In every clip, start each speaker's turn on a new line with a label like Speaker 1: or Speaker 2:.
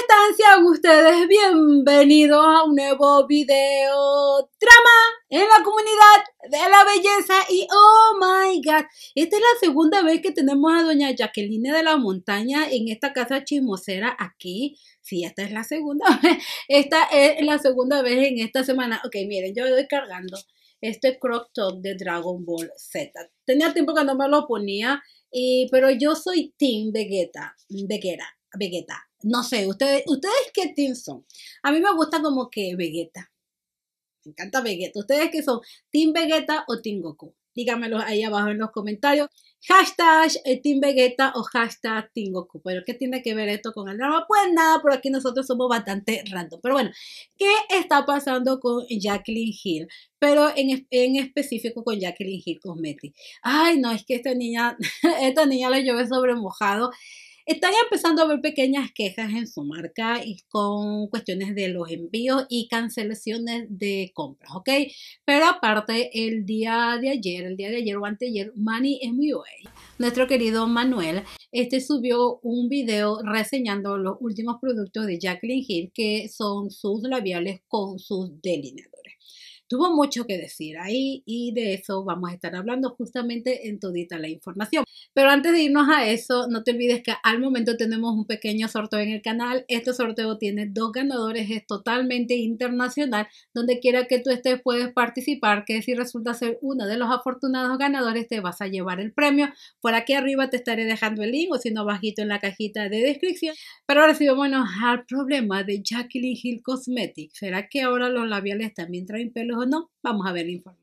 Speaker 1: están? Sean ustedes bienvenidos a un nuevo video trama en la comunidad de la belleza y oh my god, esta es la segunda vez que tenemos a doña Jacqueline de la Montaña en esta casa chismosera aquí. si esta es la segunda vez, esta es la segunda vez en esta semana. Ok, miren, yo voy cargando este crop top de Dragon Ball Z. Tenía tiempo que no me lo ponía, y, pero yo soy Team Vegeta, Vegeta, Vegeta no sé, ustedes, qué team son? A mí me gusta como que Vegeta. Me encanta Vegeta. ¿Ustedes qué son? ¿Team Vegeta o Team Goku? Díganmelo ahí abajo en los comentarios. Hashtag eh, Team Vegeta o hashtag Team Goku. Pero ¿qué tiene que ver esto con el drama? Pues nada, por aquí nosotros somos bastante random. Pero bueno, ¿qué está pasando con Jacqueline Hill? Pero en, específico con Jacqueline Hill Cosmetics. Ay, no, es que esta niña, esta niña la llevé sobre mojado. Están empezando a ver pequeñas quejas en su marca y con cuestiones de los envíos y cancelaciones de compras, ¿ok? Pero aparte, el día de ayer, el día de ayer o anteayer, Manny MUA, nuestro querido Manuel, este subió un video reseñando los últimos productos de Jacqueline Hill, que son sus labiales con sus delineadores. Tuvo mucho que decir ahí y de eso vamos a estar hablando justamente en todita la información. Pero antes de irnos a eso, no te olvides que al momento tenemos un pequeño sorteo en el canal. Este sorteo tiene dos ganadores, es totalmente internacional. Donde quiera que tú estés puedes participar, que si resulta ser uno de los afortunados ganadores te vas a llevar el premio. Por aquí arriba te estaré dejando el link o si no bajito en la cajita de descripción. Pero ahora sí vámonos al problema de Jacqueline Hill Cosmetics. ¿Será que ahora los labiales también traen pelos no, vamos a ver el informe.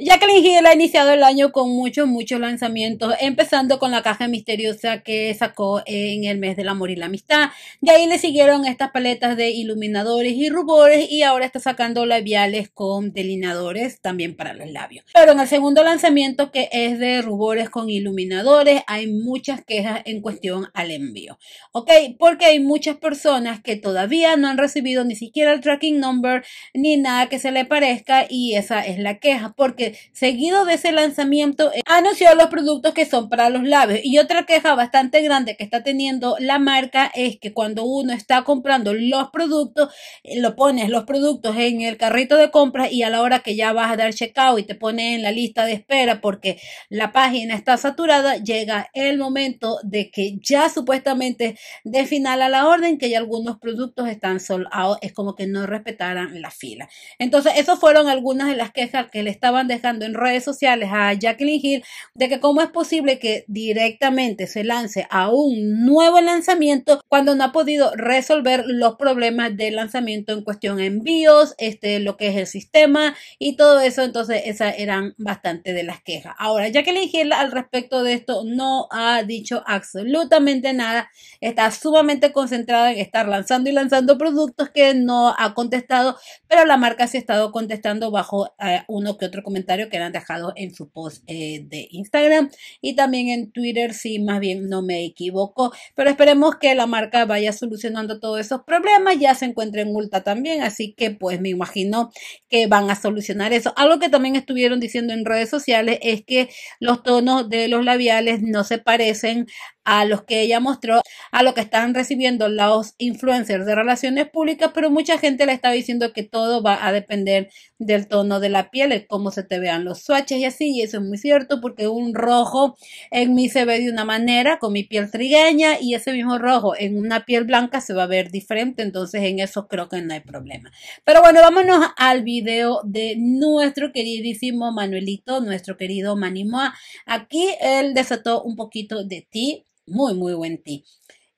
Speaker 1: Jacqueline Hill ha iniciado el año con muchos, muchos lanzamientos, empezando con la caja misteriosa que sacó en el mes del amor y la amistad. De ahí le siguieron estas paletas de iluminadores y rubores y ahora está sacando labiales con delineadores también para los labios. Pero en el segundo lanzamiento que es de rubores con iluminadores hay muchas quejas en cuestión al envío. ¿Ok? Porque hay muchas personas que todavía no han recibido ni siquiera el tracking number ni nada que se le parezca y esa es la queja porque seguido de ese lanzamiento eh, anunció los productos que son para los labios. Y otra queja bastante grande que está teniendo la marca es que cuando uno está comprando los productos, eh, lo pones los productos en el carrito de compras y a la hora que ya vas a dar checkout y te pone en la lista de espera porque la página está saturada, llega el momento de que ya supuestamente de final a la orden, que ya algunos productos están soldados, es como que no respetaran la fila. Entonces, esos fueron algunas de las quejas que le estaban dejando en redes sociales a Jacqueline Hill de que cómo es posible que directamente se lance a un nuevo lanzamiento cuando no ha podido resolver los problemas de lanzamiento en cuestión envíos, este, lo que es el sistema y todo eso. Entonces esas eran bastante de las quejas. Ahora, Jacqueline Hill al respecto de esto no ha dicho absolutamente nada. Está sumamente concentrada en estar lanzando y lanzando productos que no ha contestado, pero la marca se ha estado contestando bajo eh, uno que otro comentario que han dejado en su post eh, de Instagram y también en Twitter, si más bien no me equivoco. Pero esperemos que la marca vaya solucionando todos esos problemas. Ya se encuentra en multa también, así que pues me imagino que van a solucionar eso. Algo que también estuvieron diciendo en redes sociales es que los tonos de los labiales no se parecen a los que ella mostró, a lo que están recibiendo los influencers de relaciones públicas, pero mucha gente le está diciendo que todo va a depender del tono de la piel, cómo se te vean los swatches y así, y eso es muy cierto porque un rojo en mí se ve de una manera con mi piel trigueña y ese mismo rojo en una piel blanca se va a ver diferente, entonces en eso creo que no hay problema. Pero bueno, vámonos al video de nuestro queridísimo Manuelito, nuestro querido Manimoa. Aquí él desató un poquito de ti, muy, muy buen ti.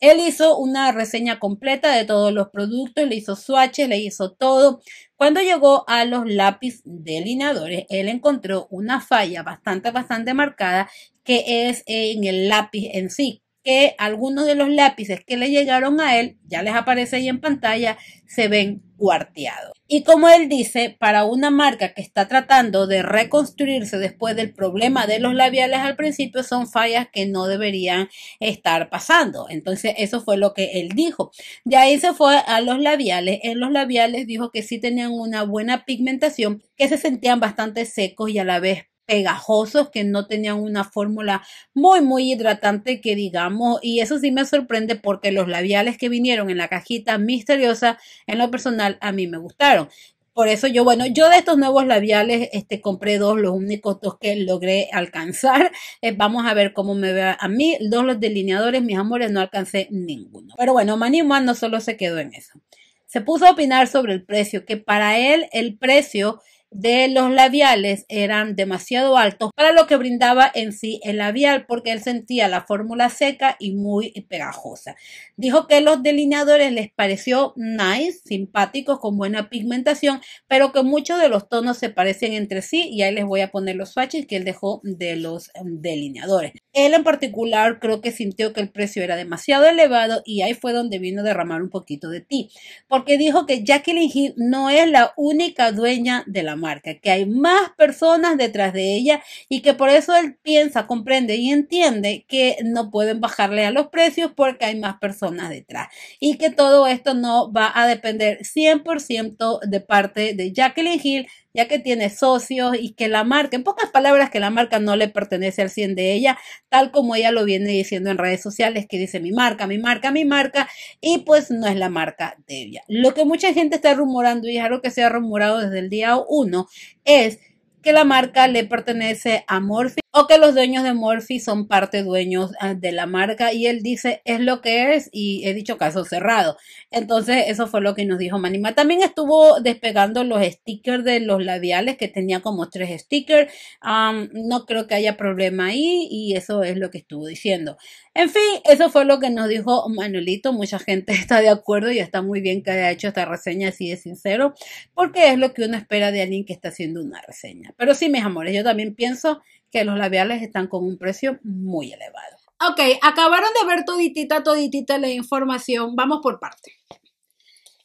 Speaker 1: Él hizo una reseña completa de todos los productos, le hizo swatches, le hizo todo. Cuando llegó a los lápices delineadores, él encontró una falla bastante, bastante marcada que es en el lápiz en sí que algunos de los lápices que le llegaron a él, ya les aparece ahí en pantalla, se ven cuarteados. Y como él dice, para una marca que está tratando de reconstruirse después del problema de los labiales al principio, son fallas que no deberían estar pasando. Entonces, eso fue lo que él dijo. De ahí se fue a los labiales. En los labiales dijo que sí tenían una buena pigmentación, que se sentían bastante secos y a la vez pegajosos que no tenían una fórmula muy muy hidratante que digamos y eso sí me sorprende porque los labiales que vinieron en la cajita misteriosa en lo personal a mí me gustaron por eso yo, bueno, yo de estos nuevos labiales, este, compré dos, los únicos dos que logré alcanzar. Eh, vamos a ver cómo me vea a mí. Dos los delineadores, mis amores, no alcancé ninguno. Pero bueno, Manima no solo se quedó en eso. Se puso a opinar sobre el precio, que para él el precio de los labiales eran demasiado altos para lo que brindaba en sí el labial porque él sentía la fórmula seca y muy pegajosa. Dijo que los delineadores les pareció nice, simpáticos, con buena pigmentación, pero que muchos de los tonos se parecen entre sí y ahí les voy a poner los swatches que él dejó de los delineadores. Él en particular creo que sintió que el precio era demasiado elevado y ahí fue donde vino a derramar un poquito de ti, porque dijo que Jacqueline Hill no es la única dueña de la marca, que hay más personas detrás de ella y que por eso él piensa, comprende y entiende que no pueden bajarle a los precios porque hay más personas detrás y que todo esto no va a depender 100% de parte de Jacqueline Hill, ya que tiene socios y que la marca, en pocas palabras, que la marca no le pertenece al 100 de ella, tal como ella lo viene diciendo en redes sociales, que dice mi marca, mi marca, mi marca, y pues no es la marca de ella. Lo que mucha gente está rumorando, y es algo que se ha rumorado desde el día uno, es que la marca le pertenece a Morphe o que los dueños de Morphy son parte dueños ah, de la marca y él dice es lo que es y he dicho caso cerrado. Entonces eso fue lo que nos dijo Manima. También estuvo despegando los stickers de los labiales que tenía como tres stickers. no creo que haya problema ahí y eso es lo que estuvo diciendo. En fin, eso fue lo que nos dijo Manuelito. Mucha gente está de acuerdo y está muy bien que haya hecho esta reseña así de sincero porque es lo que uno espera de alguien que está haciendo una reseña. Pero sí, mis amores, yo también pienso que los labiales están con un precio muy elevado. Ok, acabaron de ver toditita, toditita la información. Vamos por parte.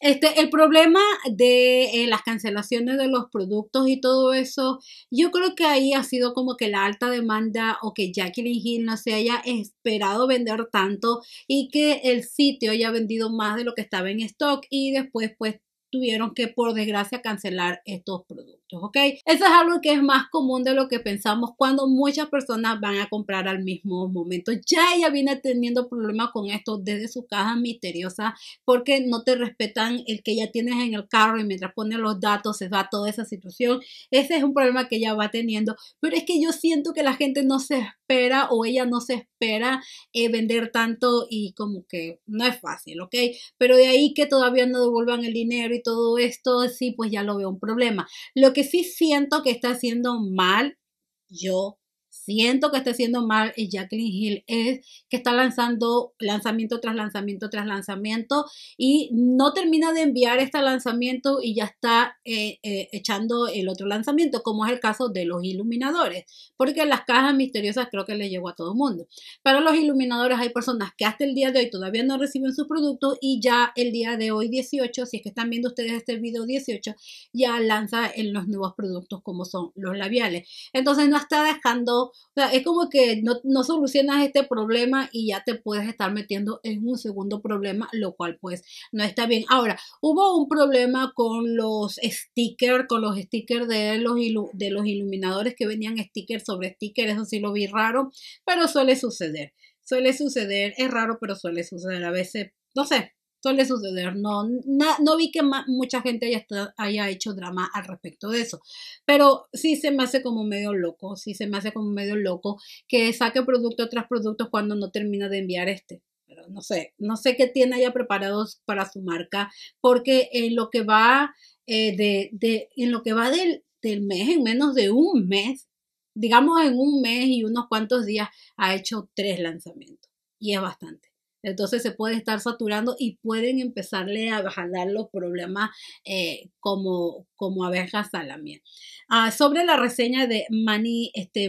Speaker 1: Este, el problema de eh, las cancelaciones de los productos y todo eso, yo creo que ahí ha sido como que la alta demanda o que Jacqueline Hill no se haya esperado vender tanto y que el sitio haya vendido más de lo que estaba en stock y después pues tuvieron que, por desgracia, cancelar estos productos, ¿ok? Eso es algo que es más común de lo que pensamos cuando muchas personas van a comprar al mismo momento. Ya ella viene teniendo problemas con esto desde su caja misteriosa porque no te respetan el que ya tienes en el carro y mientras pone los datos se va toda esa situación. Ese es un problema que ella va teniendo, pero es que yo siento que la gente no se espera o ella no se espera eh, vender tanto y como que no es fácil, ¿ok? Pero de ahí que todavía no devuelvan el dinero y todo esto sí, pues ya lo veo un problema. Lo que sí siento que está haciendo mal yo siento que esté haciendo mal Jacqueline Hill, es que está lanzando lanzamiento tras lanzamiento tras lanzamiento y no termina de enviar este lanzamiento y ya está eh, eh, echando el otro lanzamiento, como es el caso de los iluminadores, porque las cajas misteriosas creo que le llegó a todo el mundo. Para los iluminadores hay personas que hasta el día de hoy todavía no reciben sus productos y ya el día de hoy 18, si es que están viendo ustedes este video 18, ya lanza en los nuevos productos como son los labiales. Entonces no está dejando o sea, es como que no, solucionas este problema y ya te puedes estar metiendo en un segundo problema, lo cual pues no está bien. Ahora, hubo un problema con los stickers, con los stickers de los, de los iluminadores que venían stickers sobre stickers, eso sí lo vi raro, pero suele suceder. Suele suceder, es raro, pero suele suceder. A veces, no sé, suele suceder. No, no vi que mucha gente haya, hecho drama al respecto de eso, pero sí se me hace como medio loco, sí se me hace como medio loco que saque producto tras producto cuando no termina de enviar este. Pero no sé, no sé qué tiene ya preparados para su marca, porque en lo que va eh, de, en lo que va del mes, en menos de un mes, digamos en un mes y unos cuantos días, ha hecho tres lanzamientos. Y es bastante. Entonces se puede estar saturando y pueden empezarle a bajar los problemas eh, como, como abejas a la miel. Ah, sobre la reseña de Mani, este,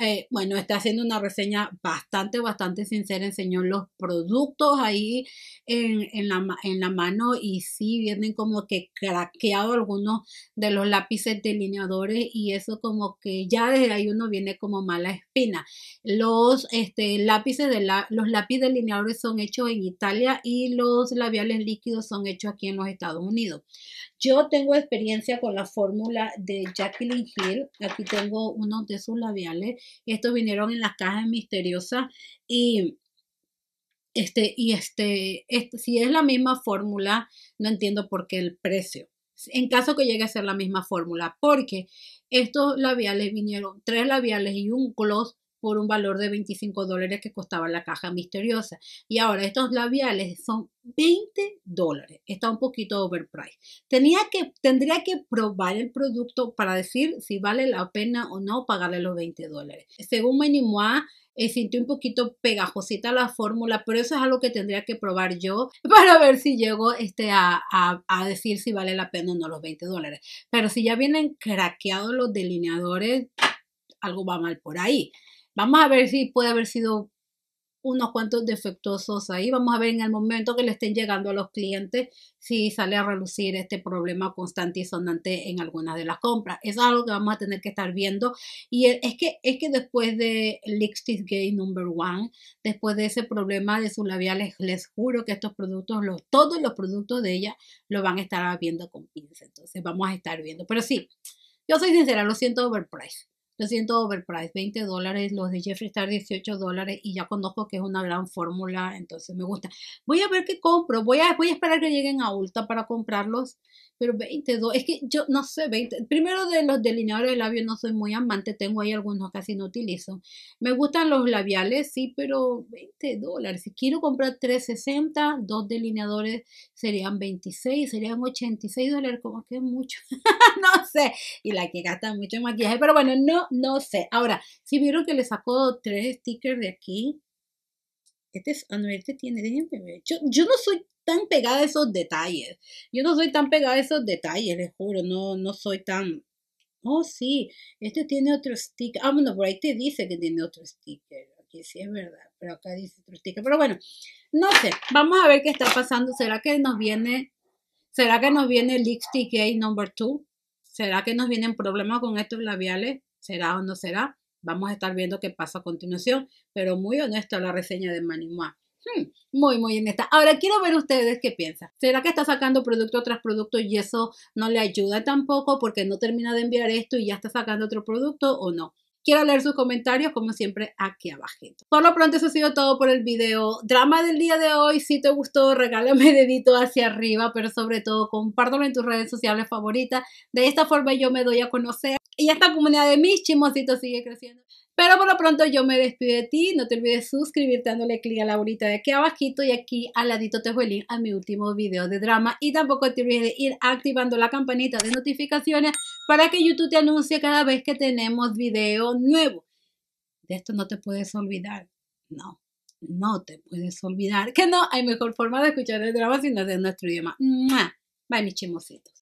Speaker 1: eh, bueno, está haciendo una reseña bastante, bastante sincera, enseñó los productos ahí en, la, en la mano y sí vienen como que craqueado algunos de los lápices delineadores y eso como que ya desde ahí uno viene como mala espina. Los este, lápices de los lápices delineadores son hechos en Italia y los labiales líquidos son hechos aquí en los Estados Unidos. Yo tengo experiencia con la fórmula de Jacqueline Hill. Aquí tengo uno de sus labiales. Estos vinieron en las cajas misteriosas y este y este si es la misma fórmula, no entiendo por qué el precio en caso que llegue a ser la misma fórmula, porque estos labiales vinieron tres labiales y un gloss por un valor de 25 dólares que costaba la caja misteriosa. Y ahora estos labiales son 20 dólares. Está un poquito overpriced. Tenía que, tendría que probar el producto para decir si vale la pena o no pagarle los 20 dólares. Según Menimois, eh, sintió un poquito pegajosita la fórmula, pero eso es algo que tendría que probar yo para ver si llego este, a, a, a decir si vale la pena o no los 20 dólares. Pero si ya vienen craqueados los delineadores, algo va mal por ahí. Vamos a ver si puede haber sido unos cuantos defectuosos ahí. Vamos a ver en el momento que le estén llegando a los clientes si sale a relucir este problema constante y sonante en algunas de las compras. es algo que vamos a tener que estar viendo. Y e, es que, es que después de Lipstick Gay Number One, después de ese problema de sus labiales, les juro que estos productos, todos los productos de ella, lo van a estar viendo con pinza. Entonces vamos a estar viendo. Pero sí, yo soy sincera, lo siento overpriced lo siento overpriced, 20 dólares, los de Jeffree Star 18 dólares y ya conozco que es una gran fórmula, entonces me gusta. Voy a ver qué compro, voy a, voy a esperar que lleguen a Ulta para comprarlos pero 22, es que yo no sé, 20, primero de los delineadores de labios no soy muy amante, tengo ahí algunos que casi no utilizo. Me gustan los labiales, sí, pero 20 dólares. Si quiero comprar 360, dos delineadores serían 26, serían 86 dólares, como que es mucho, no sé. Y la que gasta mucho en maquillaje, pero bueno, no, no sé. Ahora, si vieron que le sacó tres stickers de aquí, este es, ah, este tiene, Yo, yo no soy tan pegada a esos detalles. Yo no soy tan pegada a esos detalles, les juro, no, no soy tan... Oh, sí, este tiene otro sticker. Ah, bueno, por ahí te dice que tiene otro sticker. Aquí sí es verdad, pero acá dice otro sticker. Pero bueno, no sé, vamos a ver qué está pasando. ¿Será que nos viene... ¿Será que nos viene Lipstick Gay number two? ¿Será que nos vienen problemas con estos labiales? ¿Será o no será? Vamos a estar viendo qué pasa a continuación. Pero muy honesta la reseña de Manimois. Mm, muy, muy en esta. Ahora quiero ver ustedes qué piensan. ¿Será que está sacando producto tras producto y eso no le ayuda tampoco porque no termina de enviar esto y ya está sacando otro producto o no? Quiero leer sus comentarios como siempre aquí abajo, Por lo pronto eso ha sido todo por el video. Drama del día de hoy. Si te gustó, regálame dedito hacia arriba, pero sobre todo compártelo en tus redes sociales favoritas. De esta forma yo me doy a conocer y esta comunidad de mis chimositos sigue creciendo. Pero por lo pronto yo me despido de ti. No te olvides suscribirte dándole clic a la bolita de aquí abajito y aquí al ladito te el link a mi último video de drama. Y tampoco te olvides de ir activando la campanita de notificaciones para que YouTube te anuncie cada vez que tenemos video nuevo. De esto no te puedes olvidar. No, no te puedes olvidar que no hay mejor forma de escuchar el drama si no es de nuestro idioma. Bye mis chimositos.